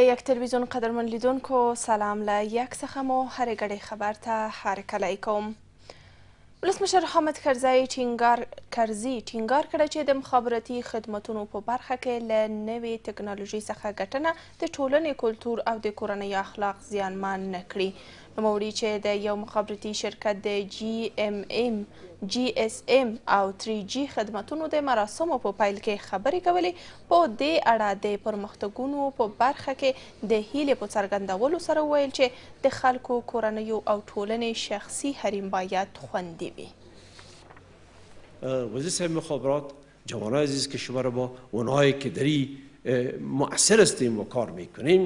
د یک تلویزیون قدرمن لیدونکو سلام له یک څخه مو هرې ګړې خبر ته هرکلی کوم ولسمشر حامد کرزی ټینګار کرزی ټینګار کړی چې د مخابراتي خدمتونو په برخه کې له نوې ټکنالوژۍ څخه ګټنه د ټولنې کلتور او د کورنۍ اخلاق زیانمن نه کړي نوموړي چې د یو مخابراتي شرکت د جی ام ام جی اس ام او 3G خدماتونو د مراسمو په پایل کې خبرې کولې په دې اړه د پرمختګونو په برخه کې د هیلې په څرګندولو سره ویل چې د خلکو کورنیو او ټولنې شخصي حریم باید خوندي وي وزیر صاحب مخابرات جوانای عزیز کشور با اونایی که دری مؤثر هستیم و کار میکنیم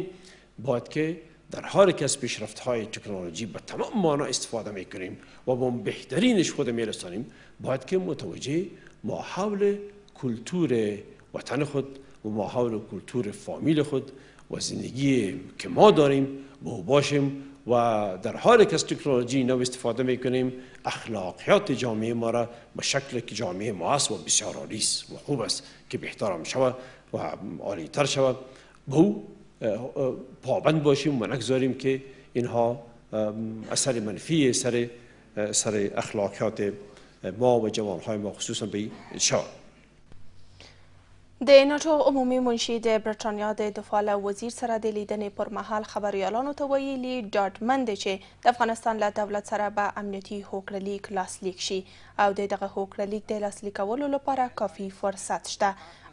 باید که در هر از پیشرفت های تکنولوژی به تمام معنا استفاده می کنیم و به بهترینش خود می رسانیم باید که متوجه ماحول کلتور وطن خود و ماحول کلتور فامیل خود و زندگی که ما داریم به باشیم و در که از تکنولوژی نو استفاده می کنیم اخلاقیات جامعه ما را به شکل که جامعه ما است و بسیار عالی است و خوب است که بهتر هم شود و عالی تر شود به پابند باشیم و نگذاریم که اینها اثر منفی سر سر اخلاقیات ما و جوانهای ما خصوصا به شاد د ناتو عمومي منشي د برټانیا د دفاع له وزیر سره د لیدنې پر مهال خبريالانو ته ویلي ډاډمن دي چې د افغانستان له دولت سره به امنیتي هوکړه لیک لاسلیک شي او د دغه هوکړه لیک د لاسلیکولو لپاره کافي فرصت شته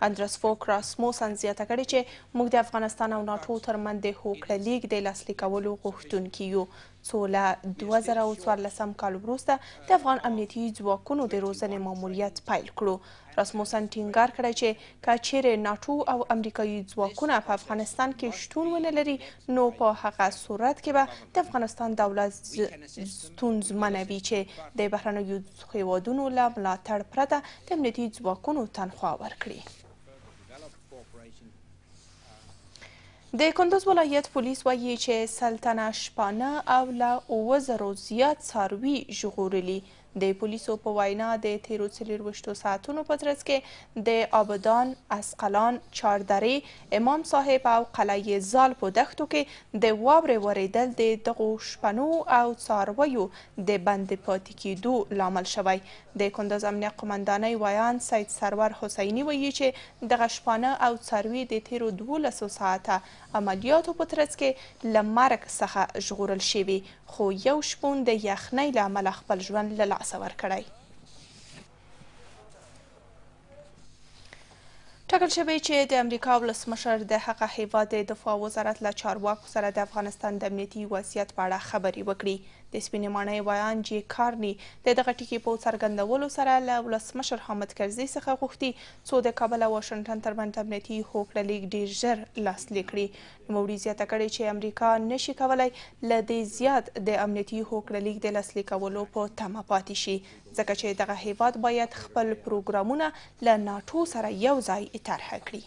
اندرس فوک راسموسن زیاته کړې چې موږ د افغانستان او ناتو ترمن د هوکړه لیک د لاسلیکولو غوښتونکي یو څو له 2014 کال وروسته د افغان امنیتي ځواکونو د روزنې ماموریت پیل کړو راسموسن ټینګار کړی چې که چیرې ناټو او امریکایي ځواکونه په افغانستان کې شتون ونه لري نو په هغه صورت کې به د افغانستان دولت ستونزمنه وي چې د بهرنیو هیوادونو له ملاتړ پرته د امنیتي ځواکونو تنخوا ورکړي د کندوز ولایت پولیس وایي چې سلطنه شپانه او له اووه زرو زیات څاروي ژغورلي د پولیسو په وینا د تیرو څلرویشتو ساعتونو په ترڅ کې د آبدان اسقلان چاردرې امام صاحب او قلعه زال په دښتو کې د واورې وریدل د دغو شپنو او څارویو د بند پاتې کېدو لامل شوی د کندز امنیه قمندانۍ ویان سید سرور حسیني وایي چې دغه شپانه او څاروي د تیرو دولسو ساعته عملیاتو په ترڅ کې له مرګ څخه ژغورل شوي خو یو شپون د یخنۍ له امله خپل ژوند له پاسه ورکړی ټاکل شوی چې د امریکا ولسمشر د هغه هیواد د دفاع وزارت له چارواکو سره د افغانستان د امنیتي وضعیت په اړه خبرې وکړي د سپینې ماڼۍ ویان جی کارني د دغه ټکي په څرګندولو سره له ولسمشر حامد کرزي څخه غوښتي څو د کابل او واشنگټن ترمنځ امنیتي هوکړه لیک ډېر ژر لاسلیک کړي نوموړي زیاته کړې چې امریکا نشي کولی له دې زیات د امنیتي هوکړه لیک د لاسلیکولو په تمه پاتې شي ځکه چې دغه هیواد باید خپل پروګرامونه له ناټو سره یو ځای طرح کړي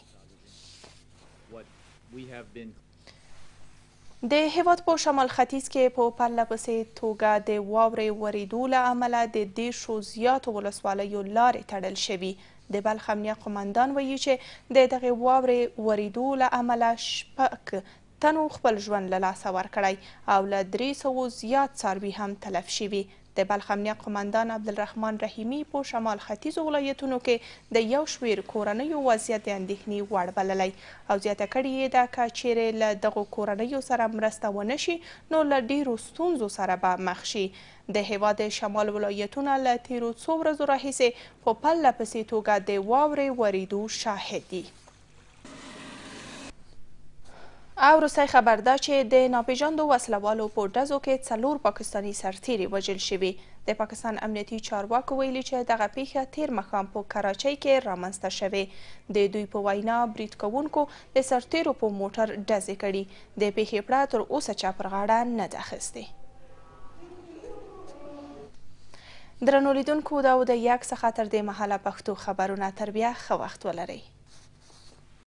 د هیواد په شمال ختیځ کې په پرله پسې توګه د واورې وریدو له امله د دیشو زیاتو ولسوالیو لارې تړل شوي د بلخ امنیه قماندان وایي چې د دغه واورې وریدو له امله شپږ تنو خپل ژوند له لاسه ورکړی او له درې سوو زیات څاروي هم تلف شوي د بلخ امنیه قماندان عبدالرحمن رحیمی په شمال ختیځو ولایتونو کې د یو شمیر کورنیو وضعیت د اندېښنې وړ بللی او زیاته کړې یې ده که چیرې له دغو کورنیو سره مرسته ونشي نو له ډیرو ستونزو سره به مخ شي د هیواد شمال ولایتونه له تیرو څو ورځو راهیسې په پرله پسې توګه د واورې ورېدو شاهد دي او روسي خبر ده چې د ناپیژاندو وسلوالو په ډزو کې څلور پاکستانی سرتیري وژل شوي د پاکستان امنیتي چارواکو ویلي چې دغه پیښه تیر مخام په کراچۍ کې رامنځته شوې د دوی په وینا برید کوونکو د سرتیرو په موټر ډزې کړي د پیښې پړه تر اوسه چا پر غاړه نه ده اخیستې درنو لیدونکو دا و د یک څخه تر دې مهاله پښتو خبرونه تر بیا ښه وخت ولرئ